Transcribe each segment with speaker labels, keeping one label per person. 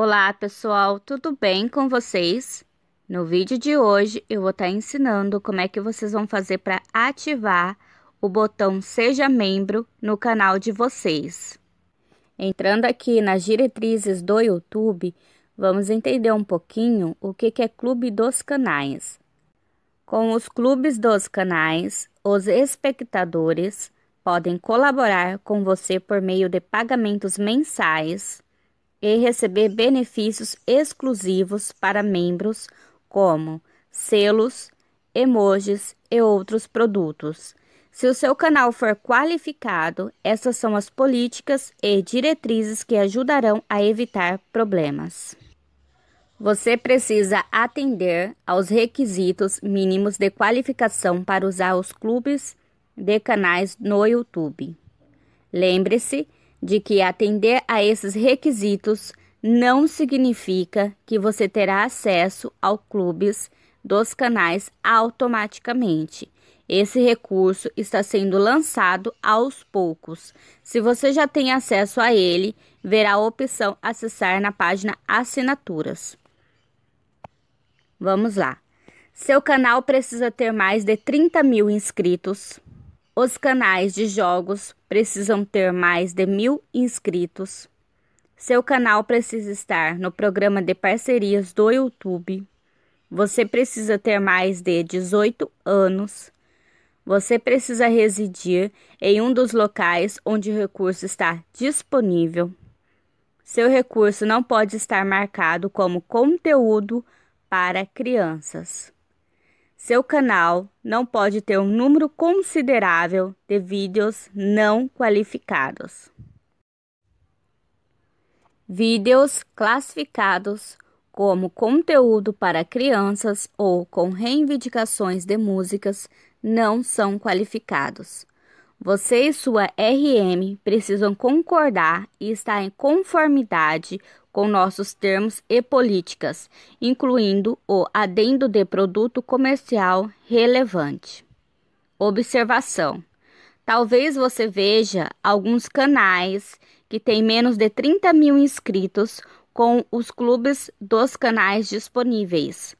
Speaker 1: Olá pessoal, tudo bem com vocês? No vídeo de hoje eu vou estar tá ensinando como é que vocês vão fazer para ativar o botão Seja Membro no canal de vocês. Entrando aqui nas diretrizes do YouTube, vamos entender um pouquinho o que, que é Clube dos Canais. Com os clubes dos canais, os espectadores podem colaborar com você por meio de pagamentos mensais, e receber benefícios exclusivos para membros, como selos, emojis e outros produtos. Se o seu canal for qualificado, essas são as políticas e diretrizes que ajudarão a evitar problemas. Você precisa atender aos requisitos mínimos de qualificação para usar os clubes de canais no YouTube. Lembre-se de que atender a esses requisitos não significa que você terá acesso ao clubes dos canais automaticamente. Esse recurso está sendo lançado aos poucos. Se você já tem acesso a ele, verá a opção acessar na página assinaturas. Vamos lá. Seu canal precisa ter mais de 30 mil inscritos. Os canais de jogos precisam ter mais de mil inscritos. Seu canal precisa estar no programa de parcerias do YouTube. Você precisa ter mais de 18 anos. Você precisa residir em um dos locais onde o recurso está disponível. Seu recurso não pode estar marcado como conteúdo para crianças. Seu canal não pode ter um número considerável de vídeos não qualificados. Vídeos classificados como conteúdo para crianças ou com reivindicações de músicas não são qualificados. Você e sua RM precisam concordar e estar em conformidade com nossos termos e políticas, incluindo o adendo de produto comercial relevante. Observação: Talvez você veja alguns canais que têm menos de 30 mil inscritos com os clubes dos canais disponíveis.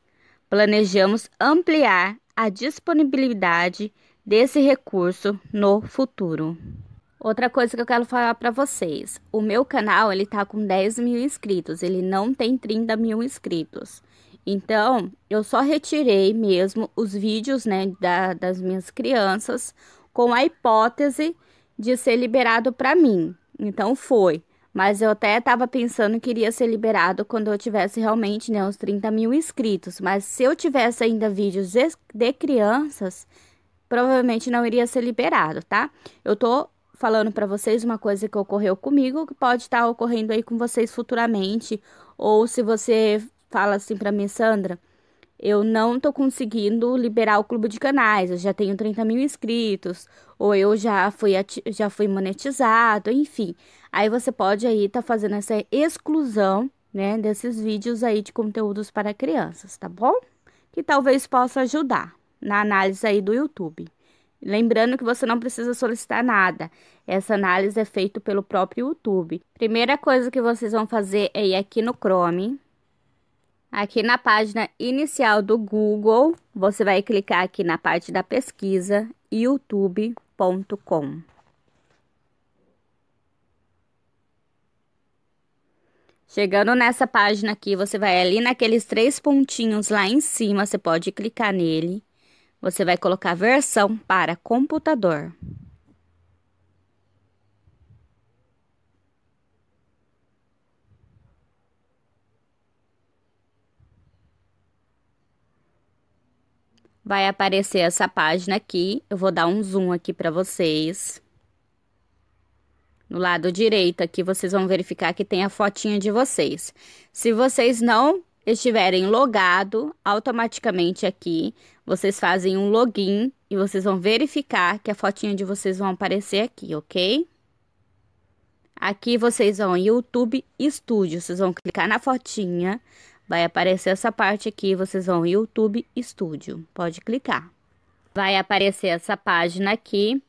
Speaker 1: Planejamos ampliar a disponibilidade desse recurso no futuro. Outra coisa que eu quero falar para vocês, o meu canal ele tá com 10 mil inscritos, ele não tem 30 mil inscritos. Então, eu só retirei mesmo os vídeos, né, da, das minhas crianças com a hipótese de ser liberado para mim. Então, foi. Mas eu até estava pensando que iria ser liberado quando eu tivesse realmente, né, uns 30 mil inscritos. Mas se eu tivesse ainda vídeos de, de crianças, provavelmente não iria ser liberado, tá? Eu tô falando para vocês uma coisa que ocorreu comigo, que pode estar tá ocorrendo aí com vocês futuramente, ou se você fala assim para mim, Sandra, eu não tô conseguindo liberar o clube de canais, eu já tenho 30 mil inscritos, ou eu já fui, já fui monetizado, enfim. Aí você pode aí tá fazendo essa exclusão, né, desses vídeos aí de conteúdos para crianças, tá bom? Que talvez possa ajudar na análise aí do YouTube. Lembrando que você não precisa solicitar nada. Essa análise é feita pelo próprio YouTube. Primeira coisa que vocês vão fazer é ir aqui no Chrome. Aqui na página inicial do Google, você vai clicar aqui na parte da pesquisa youtube.com. Chegando nessa página aqui, você vai ali naqueles três pontinhos lá em cima, você pode clicar nele. Você vai colocar versão para computador. Vai aparecer essa página aqui. Eu vou dar um zoom aqui para vocês. No lado direito aqui, vocês vão verificar que tem a fotinha de vocês. Se vocês não estiverem logado, automaticamente aqui vocês fazem um login e vocês vão verificar que a fotinha de vocês vão aparecer aqui, ok? Aqui vocês vão em YouTube Studio, vocês vão clicar na fotinha, vai aparecer essa parte aqui, vocês vão em YouTube Studio, pode clicar. Vai aparecer essa página aqui,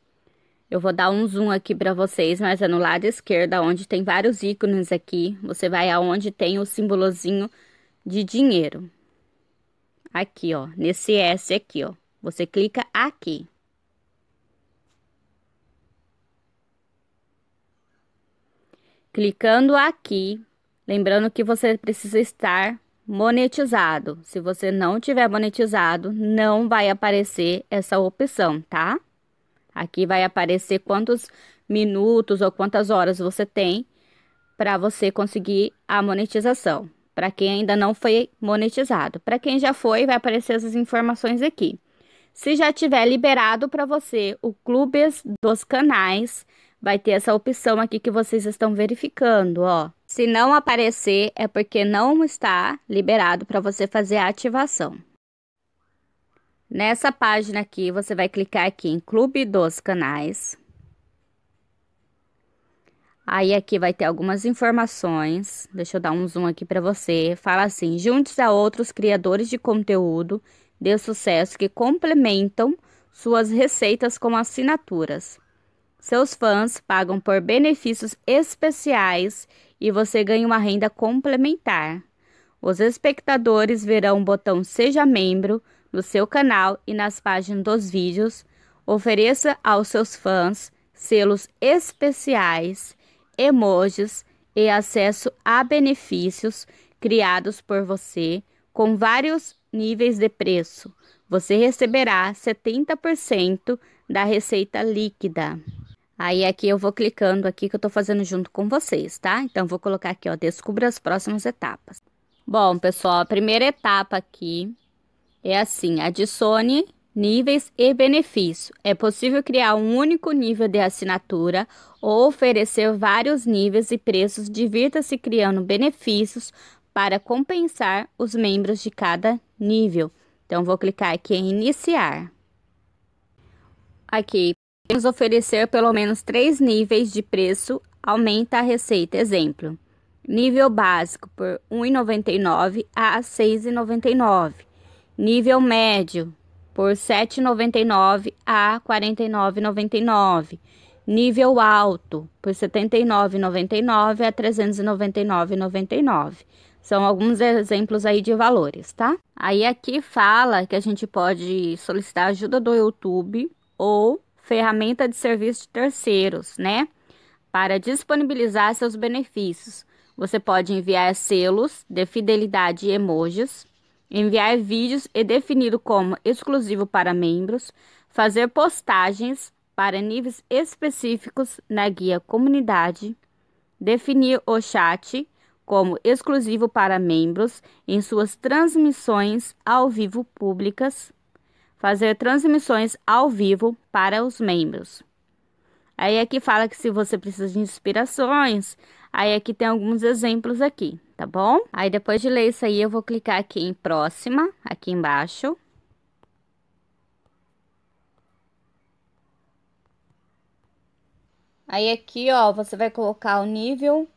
Speaker 1: eu vou dar um zoom aqui para vocês, mas é no lado esquerdo, onde tem vários ícones aqui, você vai aonde tem o símbolozinho de dinheiro. Aqui, ó, nesse S aqui, ó. Você clica aqui. Clicando aqui, lembrando que você precisa estar monetizado. Se você não tiver monetizado, não vai aparecer essa opção, tá? Aqui vai aparecer quantos minutos ou quantas horas você tem para você conseguir a monetização para quem ainda não foi monetizado. Para quem já foi, vai aparecer essas informações aqui. Se já tiver liberado para você o clubes dos canais, vai ter essa opção aqui que vocês estão verificando, ó. Se não aparecer, é porque não está liberado para você fazer a ativação. Nessa página aqui, você vai clicar aqui em Clube dos Canais. Aí aqui vai ter algumas informações. Deixa eu dar um zoom aqui para você. Fala assim: junte-se a outros criadores de conteúdo de sucesso que complementam suas receitas com assinaturas. Seus fãs pagam por benefícios especiais e você ganha uma renda complementar. Os espectadores verão o botão Seja Membro no seu canal e nas páginas dos vídeos. Ofereça aos seus fãs selos especiais emojis e acesso a benefícios criados por você com vários níveis de preço. Você receberá 70% da receita líquida. Aí aqui eu vou clicando aqui que eu tô fazendo junto com vocês, tá? Então vou colocar aqui, ó, descubra as próximas etapas. Bom, pessoal, a primeira etapa aqui é assim, adicione níveis e benefício. É possível criar um único nível de assinatura ou oferecer vários níveis e preços. Divirta-se criando benefícios para compensar os membros de cada nível. Então, vou clicar aqui em iniciar. Aqui, podemos oferecer pelo menos três níveis de preço, aumenta a receita. Exemplo, nível básico por R$ 1,99 a R$ 6,99. Nível médio por R$ 7,99 a R$ 49,99. Nível alto, por R$ 79,99 a R$ 399,99. São alguns exemplos aí de valores, tá? Aí aqui fala que a gente pode solicitar ajuda do YouTube ou ferramenta de serviço de terceiros, né? Para disponibilizar seus benefícios. Você pode enviar selos de fidelidade e emojis enviar vídeos e definido como exclusivo para membros, fazer postagens para níveis específicos na guia comunidade, definir o chat como exclusivo para membros em suas transmissões ao vivo públicas, fazer transmissões ao vivo para os membros. Aí aqui fala que se você precisa de inspirações, Aí aqui tem alguns exemplos aqui, tá bom? Aí depois de ler isso aí, eu vou clicar aqui em próxima, aqui embaixo. Aí aqui, ó, você vai colocar o nível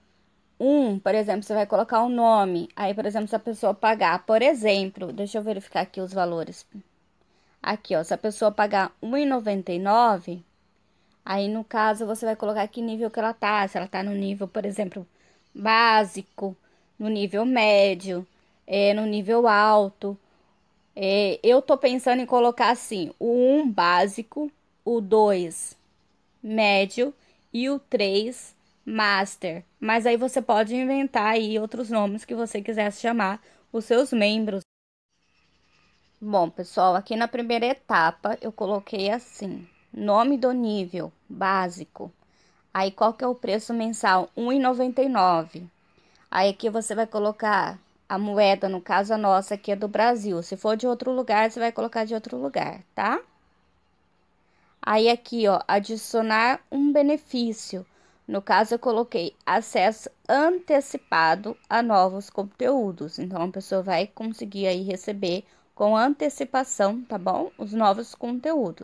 Speaker 1: 1, por exemplo, você vai colocar o nome. Aí, por exemplo, se a pessoa pagar, por exemplo, deixa eu verificar aqui os valores. Aqui, ó, se a pessoa pagar R$1,99, Aí, no caso, você vai colocar que nível que ela tá. Se ela tá no nível, por exemplo, básico, no nível médio, é, no nível alto. É, eu tô pensando em colocar assim: o 1 básico, o 2 médio e o 3 master. Mas aí você pode inventar aí outros nomes que você quiser chamar os seus membros. Bom, pessoal, aqui na primeira etapa eu coloquei assim. Nome do nível básico. Aí qual que é o preço mensal? R$ 1,99. Aí aqui você vai colocar a moeda, no caso a nossa aqui é do Brasil. Se for de outro lugar, você vai colocar de outro lugar, tá? Aí aqui, ó, adicionar um benefício. No caso, eu coloquei acesso antecipado a novos conteúdos. Então, a pessoa vai conseguir aí receber com antecipação, tá bom? Os novos conteúdos.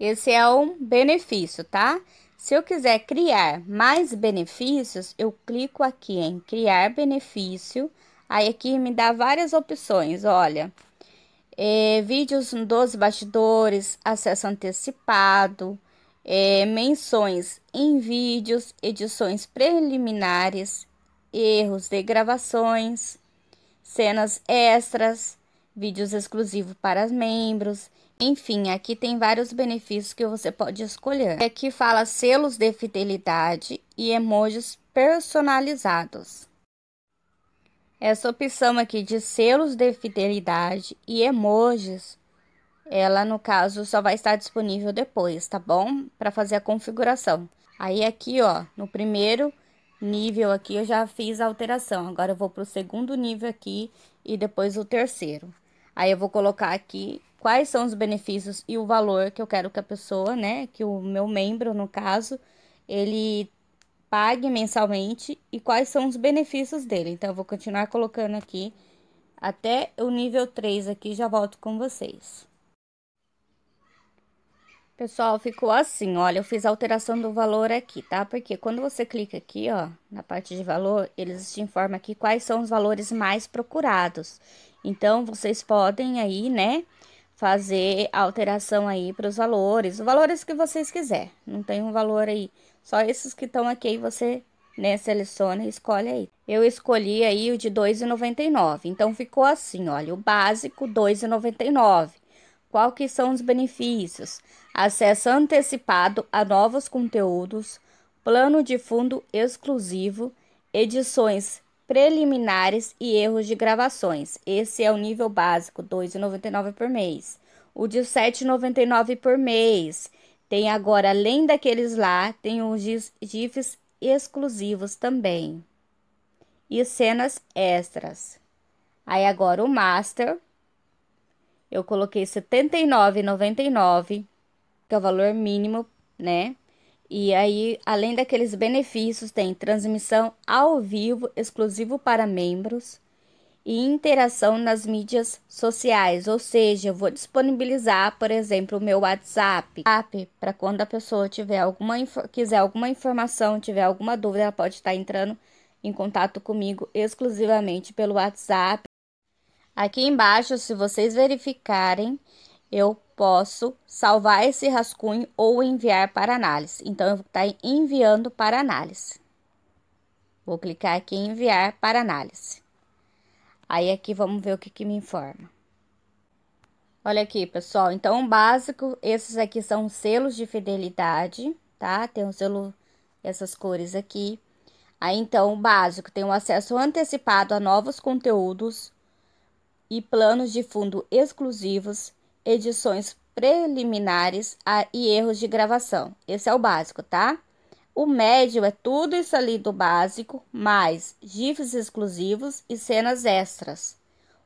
Speaker 1: Esse é um benefício, tá? Se eu quiser criar mais benefícios, eu clico aqui em criar benefício. Aí aqui me dá várias opções, olha. É, vídeos dos bastidores, acesso antecipado, é, menções em vídeos, edições preliminares, erros de gravações, cenas extras, vídeos exclusivos para membros, enfim, aqui tem vários benefícios que você pode escolher. Aqui fala selos de fidelidade e emojis personalizados. Essa opção aqui de selos de fidelidade e emojis, ela no caso só vai estar disponível depois, tá bom? Para fazer a configuração. Aí aqui, ó, no primeiro nível aqui eu já fiz a alteração. Agora eu vou pro segundo nível aqui e depois o terceiro. Aí eu vou colocar aqui quais são os benefícios e o valor que eu quero que a pessoa, né, que o meu membro, no caso, ele pague mensalmente e quais são os benefícios dele. Então, eu vou continuar colocando aqui até o nível 3 aqui, já volto com vocês. Pessoal, ficou assim, olha, eu fiz a alteração do valor aqui, tá? Porque quando você clica aqui, ó, na parte de valor, eles te informam aqui quais são os valores mais procurados. Então, vocês podem aí, né, fazer a alteração aí para os valores, os valores que vocês quiser. Não tem um valor aí, só esses que estão aqui aí você né, seleciona e escolhe aí. Eu escolhi aí o de 2,99. Então ficou assim, olha, o básico 2,99. Qual que são os benefícios? Acesso antecipado a novos conteúdos, plano de fundo exclusivo, edições preliminares e erros de gravações. Esse é o nível básico, R$ 2,99 por mês. O de R$ 7,99 por mês. Tem agora, além daqueles lá, tem os GIFs exclusivos também. E cenas extras. Aí agora o Master. Eu coloquei R$ 79,99, que é o valor mínimo, né? E aí, além daqueles benefícios, tem transmissão ao vivo exclusivo para membros e interação nas mídias sociais, ou seja, eu vou disponibilizar, por exemplo, o meu WhatsApp, para quando a pessoa tiver alguma quiser alguma informação, tiver alguma dúvida, ela pode estar entrando em contato comigo exclusivamente pelo WhatsApp. Aqui embaixo, se vocês verificarem, eu posso salvar esse rascunho ou enviar para análise. Então, eu vou estar tá enviando para análise. Vou clicar aqui em enviar para análise. Aí, aqui, vamos ver o que, que me informa. Olha aqui, pessoal. Então, básico, esses aqui são selos de fidelidade, tá? Tem um selo, essas cores aqui. Aí, então, básico tem o um acesso antecipado a novos conteúdos e planos de fundo exclusivos edições preliminares e erros de gravação. Esse é o básico, tá? O médio é tudo isso ali do básico, mais GIFs exclusivos e cenas extras.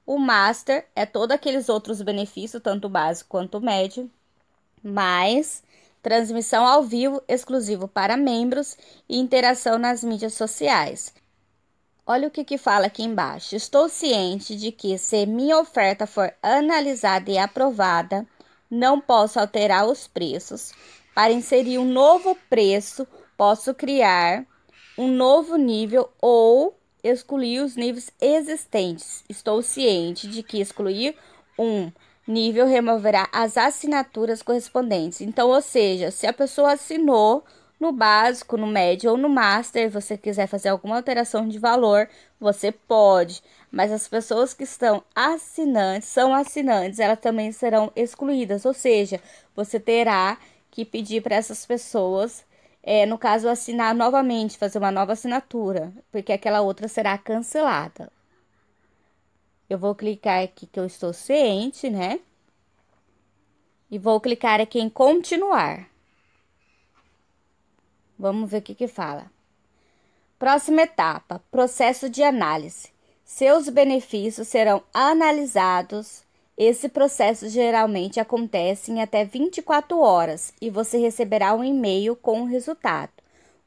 Speaker 1: O master é todos aqueles outros benefícios, tanto básico quanto médio, mais transmissão ao vivo exclusivo para membros e interação nas mídias sociais. Olha o que, que fala aqui embaixo. Estou ciente de que, se minha oferta for analisada e aprovada, não posso alterar os preços. Para inserir um novo preço, posso criar um novo nível ou excluir os níveis existentes. Estou ciente de que excluir um nível removerá as assinaturas correspondentes. Então, ou seja, se a pessoa assinou no básico, no médio ou no master, você quiser fazer alguma alteração de valor, você pode. Mas as pessoas que estão assinantes, são assinantes, elas também serão excluídas. Ou seja, você terá que pedir para essas pessoas é, no caso, assinar novamente, fazer uma nova assinatura, porque aquela outra será cancelada. Eu vou clicar aqui que eu estou ciente, né? E vou clicar aqui em continuar. Vamos ver o que, que fala. Próxima etapa: processo de análise. Seus benefícios serão analisados. Esse processo geralmente acontece em até 24 horas e você receberá um e-mail com o resultado.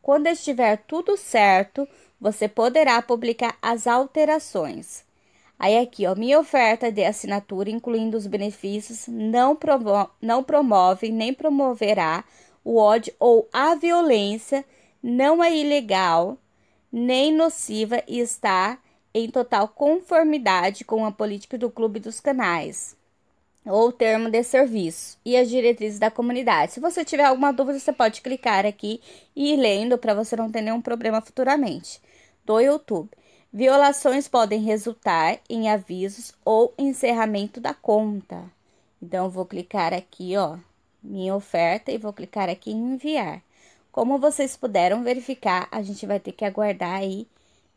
Speaker 1: Quando estiver tudo certo, você poderá publicar as alterações. Aí aqui, ó, minha oferta de assinatura, incluindo os benefícios, não, promo não promove nem promoverá o ódio ou a violência não é ilegal nem nociva e está em total conformidade com a política do Clube dos Canais ou termo de serviço e as diretrizes da comunidade. Se você tiver alguma dúvida, você pode clicar aqui e ir lendo para você não ter nenhum problema futuramente. Do YouTube. Violações podem resultar em avisos ou encerramento da conta. Então, vou clicar aqui, ó minha oferta e vou clicar aqui em enviar. Como vocês puderam verificar, a gente vai ter que aguardar aí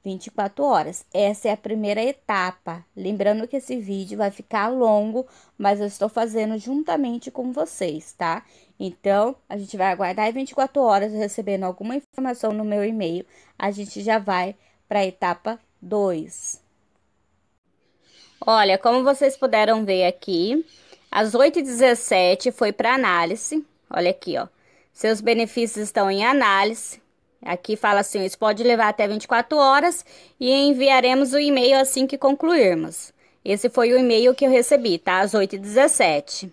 Speaker 1: 24 horas. Essa é a primeira etapa. Lembrando que esse vídeo vai ficar longo, mas eu estou fazendo juntamente com vocês, tá? Então, a gente vai aguardar aí 24 horas recebendo alguma informação no meu e-mail. A gente já vai para a etapa 2. Olha, como vocês puderam ver aqui, às 8h17 foi para análise. Olha aqui, ó. Seus benefícios estão em análise. Aqui fala assim: isso pode levar até 24 horas e enviaremos o e-mail assim que concluirmos. Esse foi o e-mail que eu recebi, tá? Às 8h17.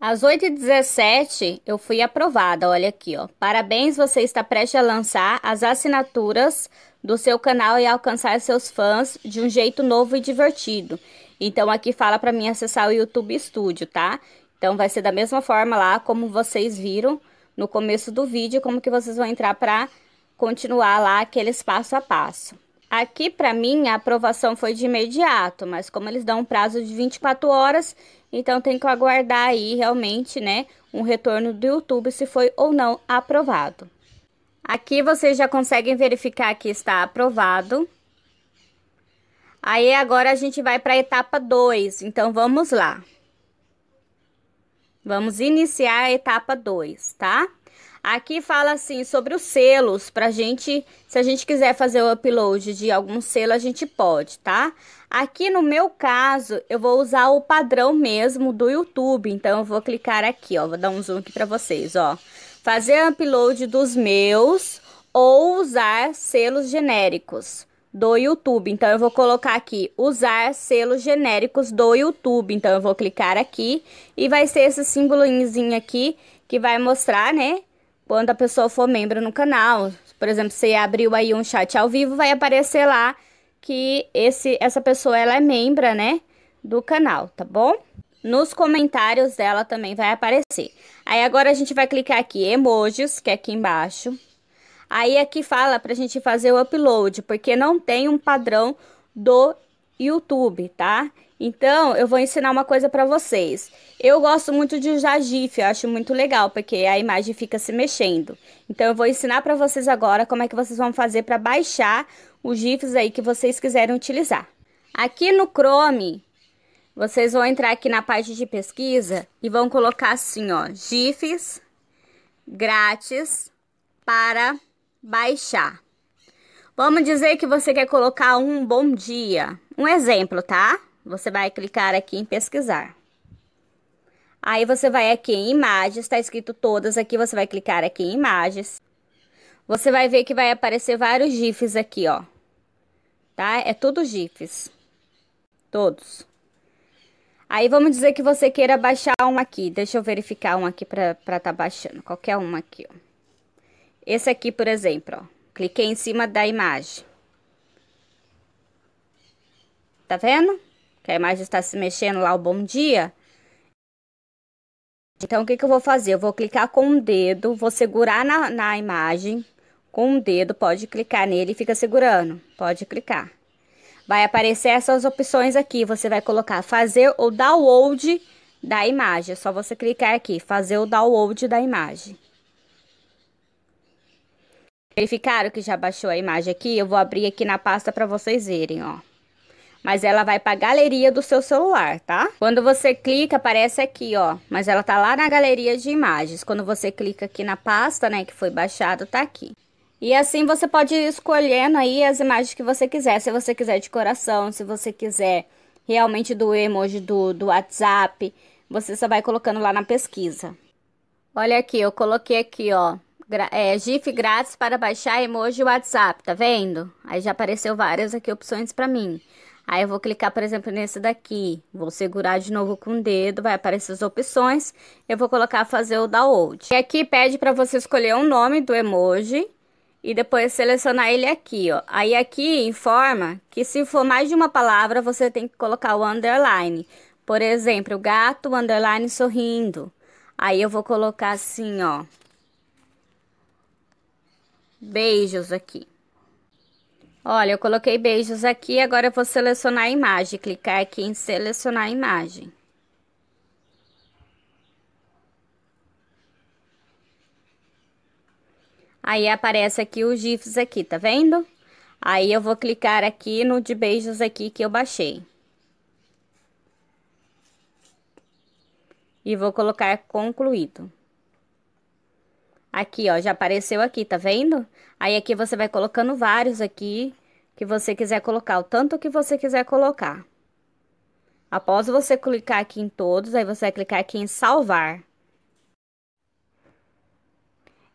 Speaker 1: Às 8h17 eu fui aprovada, olha aqui, ó. Parabéns, você está prestes a lançar as assinaturas do seu canal e alcançar seus fãs de um jeito novo e divertido. Então aqui fala para mim acessar o YouTube Studio, tá? Então vai ser da mesma forma lá como vocês viram no começo do vídeo, como que vocês vão entrar para continuar lá aqueles passo a passo. Aqui para mim a aprovação foi de imediato, mas como eles dão um prazo de 24 horas, então tem que aguardar aí realmente, né, um retorno do YouTube se foi ou não aprovado. Aqui vocês já conseguem verificar que está aprovado. Aí agora a gente vai para a etapa 2. Então vamos lá. Vamos iniciar a etapa 2, tá? Aqui fala assim sobre os selos para gente, se a gente quiser fazer o upload de algum selo, a gente pode, tá? Aqui no meu caso, eu vou usar o padrão mesmo do YouTube, então eu vou clicar aqui, ó, vou dar um zoom aqui para vocês, ó. Fazer upload dos meus ou usar selos genéricos do YouTube. Então, eu vou colocar aqui usar selos genéricos do YouTube. Então, eu vou clicar aqui e vai ser esse símbolozinho aqui que vai mostrar, né? Quando a pessoa for membro no canal. Por exemplo, você abriu aí um chat ao vivo, vai aparecer lá que esse, essa pessoa ela é membro, né? Do canal, tá bom? Nos comentários dela também vai aparecer. Aí agora a gente vai clicar aqui emojis, que é aqui embaixo. Aí aqui é fala para a gente fazer o upload, porque não tem um padrão do YouTube, tá? Então, eu vou ensinar uma coisa para vocês. Eu gosto muito de usar GIF, eu acho muito legal, porque a imagem fica se mexendo. Então, eu vou ensinar para vocês agora como é que vocês vão fazer para baixar os GIFs aí que vocês quiserem utilizar. Aqui no Chrome, vocês vão entrar aqui na parte de pesquisa e vão colocar assim, ó, GIFs grátis para baixar. Vamos dizer que você quer colocar um bom dia. Um exemplo, tá? Você vai clicar aqui em pesquisar. Aí você vai aqui em imagens, tá escrito todas aqui, você vai clicar aqui em imagens. Você vai ver que vai aparecer vários gifs aqui, ó. Tá? É tudo gifs. Todos. Aí vamos dizer que você queira baixar um aqui. Deixa eu verificar um aqui pra, pra tá baixando. Qualquer um aqui, ó. Esse aqui, por exemplo, ó. Cliquei em cima da imagem. Tá vendo? Que a imagem está se mexendo lá o bom dia. Então, o que, que eu vou fazer? Eu vou clicar com o dedo, vou segurar na, na imagem com o dedo, pode clicar nele e fica segurando. Pode clicar. Vai aparecer essas opções aqui. Você vai colocar fazer o download da imagem. É só você clicar aqui, fazer o download da imagem. Verificaram que já baixou a imagem aqui? Eu vou abrir aqui na pasta para vocês verem, ó. Mas ela vai para galeria do seu celular, tá? Quando você clica, aparece aqui, ó. Mas ela tá lá na galeria de imagens. Quando você clica aqui na pasta, né, que foi baixado, tá aqui. E assim você pode ir escolhendo aí as imagens que você quiser. Se você quiser de coração, se você quiser realmente do emoji do, do WhatsApp, você só vai colocando lá na pesquisa. Olha aqui, eu coloquei aqui, ó é, GIF grátis para baixar emoji WhatsApp, tá vendo? Aí já apareceu várias aqui opções para mim. Aí eu vou clicar, por exemplo, nesse daqui. Vou segurar de novo com o dedo, vai aparecer as opções. Eu vou colocar fazer o download. E aqui pede para você escolher o um nome do emoji e depois selecionar ele aqui, ó. Aí aqui informa que se for mais de uma palavra, você tem que colocar o underline. Por exemplo, gato, underline sorrindo. Aí eu vou colocar assim, ó beijos aqui. Olha, eu coloquei beijos aqui, agora eu vou selecionar a imagem, clicar aqui em selecionar a imagem. Aí aparece aqui os GIFs aqui, tá vendo? Aí eu vou clicar aqui no de beijos aqui que eu baixei. E vou colocar concluído. Aqui, ó, já apareceu aqui, tá vendo? Aí aqui você vai colocando vários aqui que você quiser colocar, o tanto que você quiser colocar. Após você clicar aqui em todos, aí você vai clicar aqui em salvar.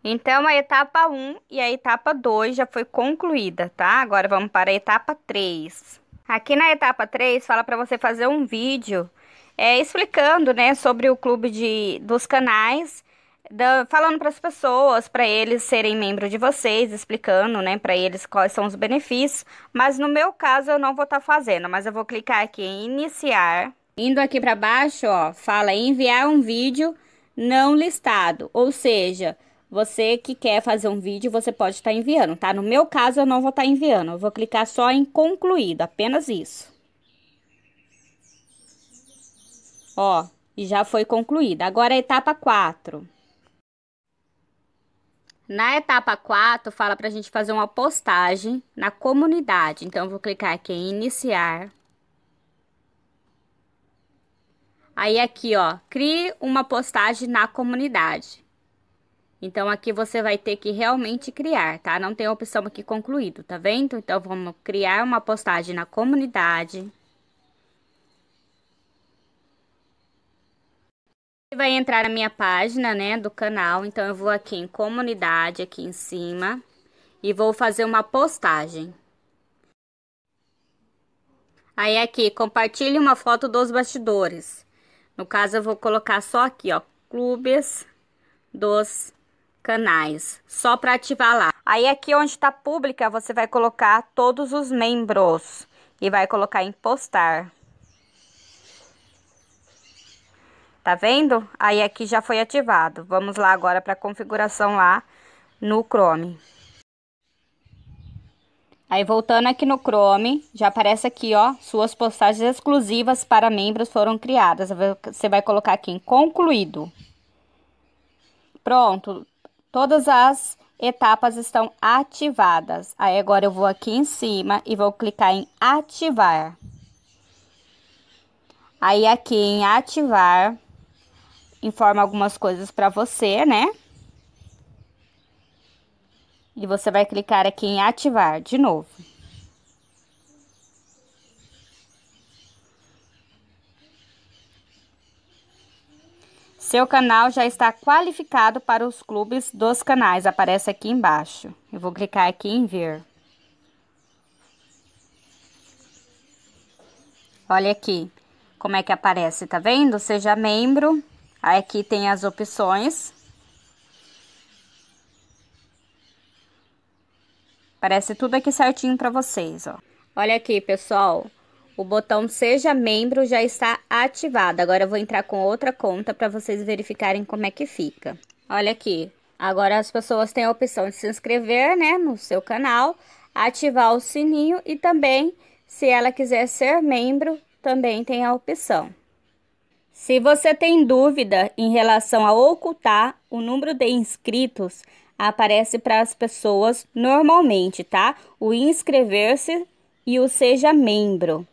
Speaker 1: Então, a etapa 1 e a etapa 2 já foi concluída, tá? Agora vamos para a etapa 3. Aqui na etapa 3 fala para você fazer um vídeo é, explicando, né, sobre o clube de, dos canais falando para as pessoas, para eles serem membro de vocês, explicando, né, para eles quais são os benefícios. Mas no meu caso eu não vou estar tá fazendo, mas eu vou clicar aqui em iniciar. Indo aqui para baixo, ó, fala enviar um vídeo não listado, ou seja, você que quer fazer um vídeo, você pode estar tá enviando, tá? No meu caso eu não vou estar tá enviando, eu vou clicar só em concluído, apenas isso. Ó, e já foi concluída. Agora a é etapa 4. Na etapa 4, fala para a gente fazer uma postagem na comunidade. Então, eu vou clicar aqui em iniciar. Aí, aqui, ó, crie uma postagem na comunidade. Então, aqui você vai ter que realmente criar, tá? Não tem opção aqui concluído, tá vendo? Então, vamos criar uma postagem na comunidade. vai entrar na minha página, né, do canal, então eu vou aqui em comunidade, aqui em cima, e vou fazer uma postagem. Aí aqui, compartilhe uma foto dos bastidores. No caso, eu vou colocar só aqui, ó, clubes dos canais, só para ativar lá. Aí aqui onde está pública, você vai colocar todos os membros e vai colocar em postar. Tá vendo? Aí aqui já foi ativado. Vamos lá agora para configuração lá no Chrome. Aí voltando aqui no Chrome, já aparece aqui, ó, suas postagens exclusivas para membros foram criadas. Você vai colocar aqui em concluído. Pronto, todas as etapas estão ativadas. Aí agora eu vou aqui em cima e vou clicar em ativar. Aí aqui em ativar, informa algumas coisas para você, né? E você vai clicar aqui em ativar de novo. Seu canal já está qualificado para os clubes dos canais, aparece aqui embaixo. Eu vou clicar aqui em ver. Olha aqui como é que aparece, tá vendo? Seja membro, Aqui tem as opções. Parece tudo aqui certinho para vocês, ó. Olha aqui, pessoal. O botão Seja Membro já está ativado. Agora eu vou entrar com outra conta para vocês verificarem como é que fica. Olha aqui. Agora as pessoas têm a opção de se inscrever, né, no seu canal, ativar o sininho e também, se ela quiser ser membro, também tem a opção. Se você tem dúvida em relação a ocultar, o número de inscritos aparece para as pessoas normalmente, tá? O inscrever-se e o seja membro.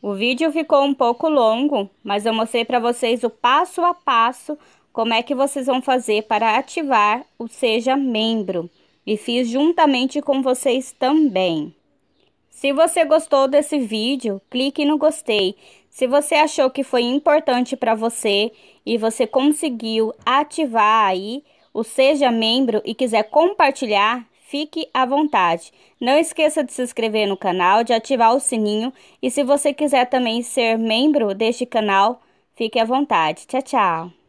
Speaker 1: O vídeo ficou um pouco longo, mas eu mostrei para vocês o passo a passo como é que vocês vão fazer para ativar o seja membro e fiz juntamente com vocês também. Se você gostou desse vídeo, clique no gostei. Se você achou que foi importante para você e você conseguiu ativar aí o Seja Membro e quiser compartilhar, fique à vontade. Não esqueça de se inscrever no canal, de ativar o sininho e se você quiser também ser membro deste canal, fique à vontade. Tchau, tchau!